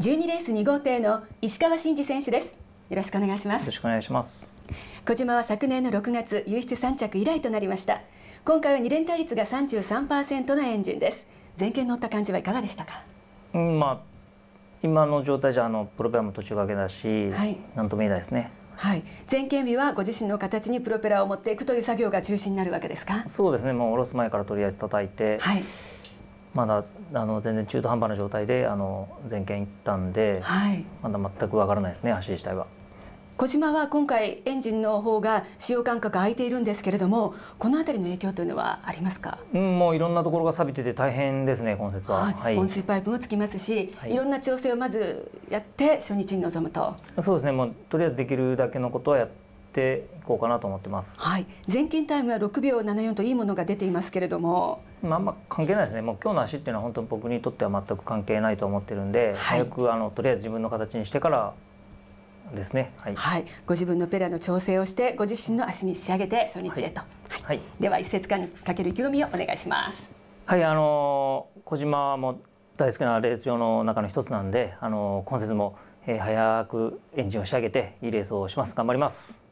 12レース2号艇の石川真司選手ですよろしくお願いしますよろしくお願いします小島は昨年の6月輸出3着以来となりました今回は2連単率が33%のエンジンです前傾乗った感じはいかがでしたか、うん、まあ今の状態じゃあのプロペラも途中掛けだし、はい、なんとも言えないですねはい、前傾日はご自身の形にプロペラを持っていくという作業が中心になるわけですかそうですねもう下ろす前からとりあえず叩いて、はい、まだあの全然中途半端な状態であの前県行ったんで、はい、まだ全くわからないですね走り自体は。小島は今回エンジンの方が使用間隔空いているんですけれどもこの辺りの影響というのはありますか、うん、もういろんなところが錆びてて大変ですね今節は、はい、温水パイプもつきますし、はい、いろんな調整をまずやって初日に臨むとそうですねもうとりあえずできるだけのことはやっていこうかなと思ってます。はい、前近タイムは6秒74といいものが出ていますけれども、まあんま関係ないですね。もう今日の足っていうのは本当に僕にとっては全く関係ないと思ってるんで、はい、早くあのとりあえず自分の形にしてからですね、はい。はい。ご自分のペラの調整をしてご自身の足に仕上げて初日へと。はい。はい、では一節間にかける意気込みをお願いします。はい、あの小島も大好きなレース場の中の一つなんで、あの今節も。え早くエンジンを仕上げていいレースをします頑張ります